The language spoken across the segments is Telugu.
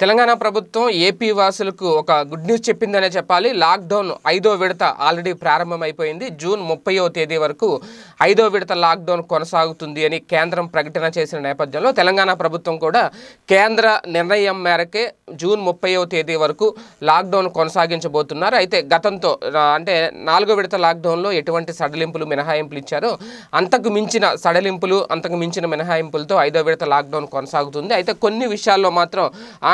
తెలంగాణ ప్రభుత్వం ఏపీ వాసులకు ఒక గుడ్ న్యూస్ చెప్పిందనే చెప్పాలి లాక్డౌన్ ఐదో విడత ఆల్రెడీ ప్రారంభమైపోయింది జూన్ ముప్పయో తేదీ వరకు ఐదో విడత లాక్డౌన్ కొనసాగుతుంది అని కేంద్రం ప్రకటన చేసిన నేపథ్యంలో తెలంగాణ ప్రభుత్వం కూడా కేంద్ర నిర్ణయం మేరకే జూన్ ముప్పయో తేదీ వరకు లాక్డౌన్ కొనసాగించబోతున్నారు అయితే గతంతో అంటే నాలుగో విడత లాక్డౌన్లో ఎటువంటి సడలింపులు మినహాయింపులు ఇచ్చారో అంతకు మించిన సడలింపులు అంతకు మించిన మినహాయింపులతో ఐదో విడత లాక్డౌన్ కొనసాగుతుంది అయితే కొన్ని విషయాల్లో మాత్రం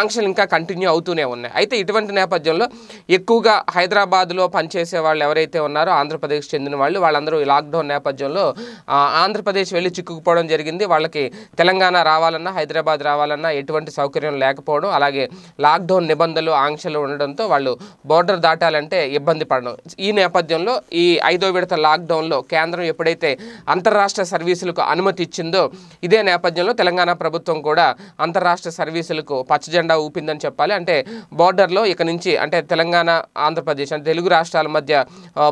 ఆంక్ష విమర్శలు ఇంకా కంటిన్యూ అవుతూనే ఉన్నాయి అయితే ఇటువంటి నేపథ్యంలో ఎక్కువగా హైదరాబాద్లో పనిచేసే వాళ్ళు ఎవరైతే ఉన్నారో ఆంధ్రప్రదేశ్ చెందిన వాళ్ళు వాళ్ళందరూ ఈ లాక్డౌన్ నేపథ్యంలో ఆంధ్రప్రదేశ్ వెళ్ళి చిక్కుకుపోవడం జరిగింది వాళ్ళకి తెలంగాణ రావాలన్నా హైదరాబాద్ రావాలన్నా ఎటువంటి సౌకర్యం లేకపోవడం అలాగే లాక్డౌన్ నిబంధనలు ఆంక్షలు ఉండడంతో వాళ్ళు బోర్డర్ దాటాలంటే ఇబ్బంది పడడం ఈ నేపథ్యంలో ఈ ఐదో విడత లాక్డౌన్లో కేంద్రం ఎప్పుడైతే అంతర్రాష్ట్ర సర్వీసులకు అనుమతి ఇచ్చిందో ఇదే నేపథ్యంలో తెలంగాణ ప్రభుత్వం కూడా అంతర్రాష్ట్ర సర్వీసులకు పచ్చజెండా ఊపిందని చెప్పాలి అంటే బార్డర్లో ఇక నుంచి అంటే తెలంగాణ ఆంధ్రప్రదేశ్ అంటే తెలుగు రాష్ట్రాల మధ్య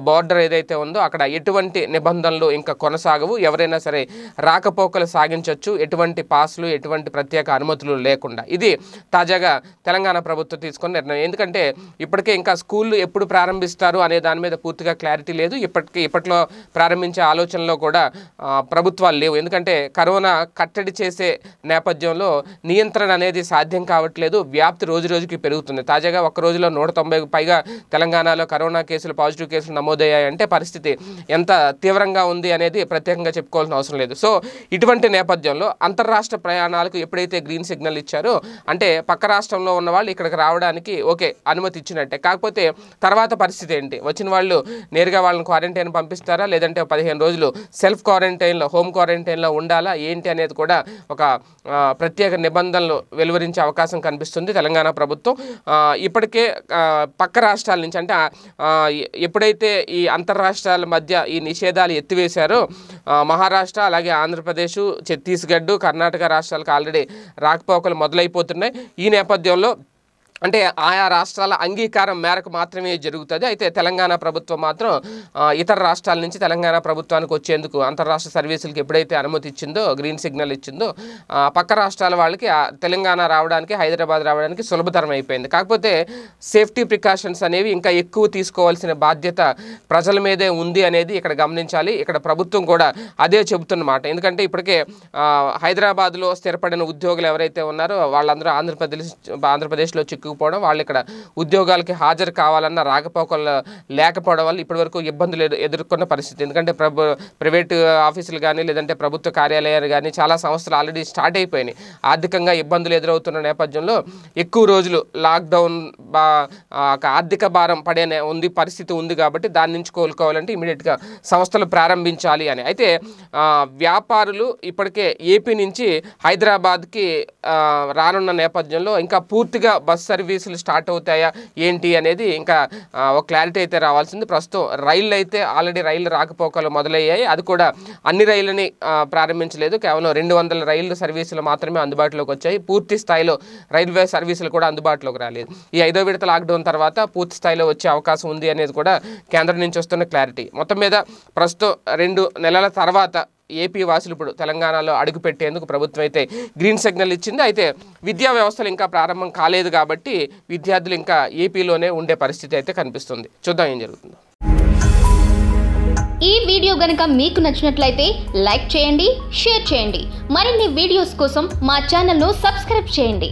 బార్డర్ ఏదైతే ఉందో అక్కడ ఎటువంటి నిబంధనలు ఇంకా కొనసాగవు ఎవరైనా సరే రాకపోకలు సాగించవచ్చు ఎటువంటి పాస్లు ఎటువంటి ప్రత్యేక అనుమతులు లేకుండా ఇది తాజాగా తెలంగాణ ప్రభుత్వం తీసుకున్న నిర్ణయం ఎందుకంటే ఇప్పటికే ఇంకా స్కూళ్ళు ఎప్పుడు ప్రారంభిస్తారు అనే దాని మీద పూర్తిగా క్లారిటీ లేదు ఇప్పటికీ ఇప్పట్లో ప్రారంభించే ఆలోచనలో కూడా ప్రభుత్వాలు లేవు ఎందుకంటే కరోనా కట్టడి చేసే నేపథ్యంలో నియంత్రణ అనేది సాధ్యం కావట్లేదు వ్యాప్తి రోజు రోజుకి పెరుగుతుంది తాజాగా ఒక్క రోజులో నూట తొంభై పైగా తెలంగాణలో కరోనా కేసులు పాజిటివ్ కేసులు నమోదయ్యాయంటే పరిస్థితి ఎంత తీవ్రంగా ఉంది అనేది ప్రత్యేకంగా చెప్పుకోవాల్సిన అవసరం లేదు సో ఇటువంటి నేపథ్యంలో అంతర్రాష్ట్ర ప్రయాణాలకు ఎప్పుడైతే గ్రీన్ సిగ్నల్ ఇచ్చారో అంటే పక్క రాష్ట్రంలో ఉన్న వాళ్ళు ఇక్కడికి రావడానికి ఓకే అనుమతి ఇచ్చినట్టే కాకపోతే తర్వాత పరిస్థితి ఏంటి వచ్చిన వాళ్ళు నేరుగా వాళ్ళని క్వారంటైన్ పంపిస్తారా లేదంటే పదిహేను రోజులు సెల్ఫ్ క్వారంటైన్లో హోమ్ క్వారంటైన్లో ఉండాలా ఏంటి అనేది కూడా ఒక ప్రత్యేక నిబంధనలు వెలువరించే అవకాశం కనిపిస్తుంది భావిస్తుంది తెలంగాణ ప్రభుత్వం ఇప్పటికే పక్క రాష్ట్రాల నుంచి అంటే ఎప్పుడైతే ఈ అంతర్రాష్ట్రాల మధ్య ఈ నిషేధాలు ఎత్తివేశారో మహారాష్ట్ర అలాగే ఆంధ్రప్రదేశ్ ఛత్తీస్గఢ్ కర్ణాటక రాష్ట్రాలకు ఆల్రెడీ రాకపోకలు మొదలైపోతున్నాయి ఈ నేపథ్యంలో అంటే ఆయా రాష్ట్రాల అంగీకారం మేరకు మాత్రమే జరుగుతుంది అయితే తెలంగాణ ప్రభుత్వం మాత్రం ఇతర రాష్ట్రాల నుంచి తెలంగాణ ప్రభుత్వానికి వచ్చేందుకు అంతర్రాష్ట్ర సర్వీసులకు ఎప్పుడైతే అనుమతి ఇచ్చిందో గ్రీన్ సిగ్నల్ ఇచ్చిందో పక్క రాష్ట్రాల వాళ్ళకి తెలంగాణ రావడానికి హైదరాబాద్ రావడానికి సులభతరం అయిపోయింది కాకపోతే సేఫ్టీ ప్రికాషన్స్ అనేవి ఇంకా ఎక్కువ తీసుకోవాల్సిన బాధ్యత ప్రజల మీదే ఉంది అనేది ఇక్కడ గమనించాలి ఇక్కడ ప్రభుత్వం కూడా అదే చెబుతున్నమాట ఎందుకంటే ఇప్పటికే హైదరాబాద్లో స్థిరపడిన ఉద్యోగులు ఎవరైతే ఉన్నారో వాళ్ళందరూ ఆంధ్రప్రదేశ్ ఆంధ్రప్రదేశ్లో చిక్కు చిక్కుకుపోవడం వాళ్ళు ఇక్కడ ఉద్యోగాలకి హాజరు కావాలన్న రాకపోకలు లేకపోవడం వల్ల వరకు ఇబ్బందులు ఎదుర్కొన్న పరిస్థితి ఎందుకంటే ప్రభు ప్రైవేటు ఆఫీసులు కానీ లేదంటే ప్రభుత్వ కార్యాలయాలు కానీ చాలా సంస్థలు ఆల్రెడీ స్టార్ట్ అయిపోయినాయి ఆర్థికంగా ఇబ్బందులు ఎదురవుతున్న నేపథ్యంలో ఎక్కువ రోజులు లాక్డౌన్ బా ఆర్థిక భారం పడే ఉంది పరిస్థితి ఉంది కాబట్టి దాని నుంచి కోలుకోవాలంటే ఇమీడియట్గా సంస్థలు ప్రారంభించాలి అని అయితే వ్యాపారులు ఇప్పటికే ఏపీ నుంచి హైదరాబాద్కి రానున్న నేపథ్యంలో ఇంకా పూర్తిగా బస్సు సర్వీసులు స్టార్ట్ అవుతాయా ఏంటి అనేది ఇంకా ఒక క్లారిటీ అయితే రావాల్సింది ప్రస్తుతం రైళ్ళు అయితే ఆల్రెడీ రైళ్లు రాకపోకలు మొదలయ్యాయి అది కూడా అన్ని రైళ్ళని ప్రారంభించలేదు కేవలం రెండు వందల రైళ్లు సర్వీసులు మాత్రమే అందుబాటులోకి వచ్చాయి పూర్తి స్థాయిలో రైల్వే సర్వీసులు కూడా అందుబాటులోకి రాలేదు ఈ ఐదో విడత లాక్డౌన్ తర్వాత పూర్తి స్థాయిలో వచ్చే అవకాశం ఉంది అనేది కూడా కేంద్రం నుంచి వస్తున్న క్లారిటీ మొత్తం మీద ప్రస్తుతం రెండు నెలల తర్వాత ఏపీ వాసులు ఇప్పుడు తెలంగాణలో అడుగు పెట్టేందుకు ప్రభుత్వం అయితే గ్రీన్ సిగ్నల్ ఇచ్చింది అయితే విద్యా వ్యవస్థలు ఇంకా ప్రారంభం కాలేదు కాబట్టి విద్యార్థులు ఇంకా ఏపీలోనే ఉండే పరిస్థితి అయితే కనిపిస్తుంది చూద్దాం ఏం జరుగుతుందో ఈ వీడియో గనుక మీకు నచ్చినట్లయితే లైక్ చేయండి షేర్ చేయండి మరిన్ని వీడియోస్ కోసం మా ఛానల్ను సబ్స్క్రైబ్ చేయండి